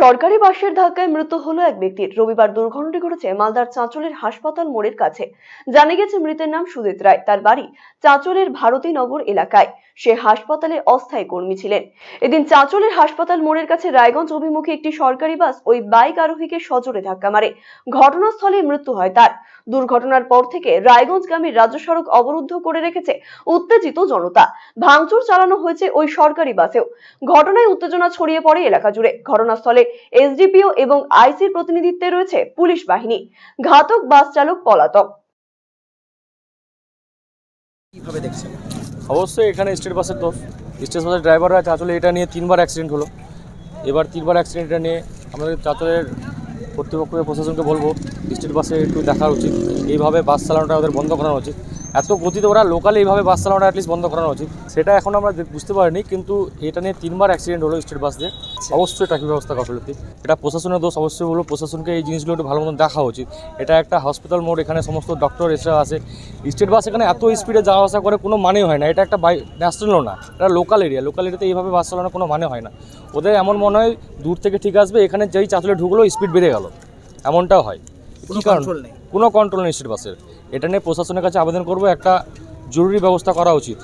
সরকারি বাসের ধাক্কায় মৃত্যু হলো এক ব্যক্তির রবিবার দুর্ঘটনাটি ঘটেছে মালদার চাঁচলের হাসপাতাল মোড়ের কাছে জানা গেছে মৃতের নাম সুদিত রায় তার বাড়ি চাঁচলের ভারতীনগর এলাকায় সে হাসপাতালে অস্থায়ী কর্মী ছিলেন এদিন চাঁচলের হাসপাতাল মোড়ের কাছে রায়গঞ্জ অভিমুখী একটি সরকারি বাস ওই বাইক আরোহীকে সজোরে ধাক্কা মারে ঘটনাস্থলে মৃত্যু হয় তার দুর্ঘটনার পর থেকে রায়গঞ্জগামী রাজ্য সড়ক অবরুদ্ধ করে রেখেছে উত্তেজিত জনতা ভাঙচুর চালানো হয়েছে ওই সরকারি বাসেও ঘটনায় উত্তেজনা ছড়িয়ে পড়ে এলাকা জুড়ে ঘটনাস্থলে এসডিপিও এবং আইসির প্রতিনিধিত্বে রয়েছে পুলিশ বাহিনী ঘাতক বাস চালক পলাতক দেখছেন অবশ্যই এখানে স্টেট বাসের দোষ স্টেট বাসের ড্রাইভাররা চাঁচলে এটা নিয়ে তিনবার অ্যাক্সিডেন্ট হলো এবার তিনবার অ্যাক্সিডেন্টটা নিয়ে আমাদের চাঁচলের কর্তৃপক্ষকে প্রশাসনকে বলবো স্টেট বাসে একটু দেখা উচিত এইভাবে বাস চালানোটা ওদের বন্ধ করা উচিত এত গতিতে ওরা লোকালে এইভাবে বাস চালানোটা অ্যাটলিস্ট বন্ধ করানো উচিত সেটা এখন আমরা বুঝতে পারিনি কিন্তু এটা নিয়ে তিনবার অ্যাক্সিডেন্ট হলো স্টেট বাস দিয়ে আচ্ছা। অবশ্যই ট্রাফিক ব্যবস্থা গাফলতি এটা প্রশাসনের দোষ অবশ্যই হলো প্রশাসনকে এই জিনিসগুলো একটু ভালো মতন দেখা উচিত এটা একটা হসপিটাল মোড এখানে সমস্ত ডক্টর এসে আছে স্টেট বাস এখানে এত স্পিডে যাওয়া আসা করে কোনো মানে হয় না এটা একটা বাই ন্যাশনালও না এটা লোকাল এরিয়া লোকাল এরিয়াতে এইভাবে বাস চালানোর কোনো মানে হয় না ওদের এমন মনে হয় দূর থেকে ঠিক আসবে এখানে যেই চাতলে ঢুকলো স্পিড বেড়ে গেল এমনটাও হয় কী কারণ নেই কোনো কন্ট্রোল নেই স্টেট বাসের এটা নিয়ে প্রশাসনের কাছে আবেদন করব একটা জরুরি ব্যবস্থা করা উচিত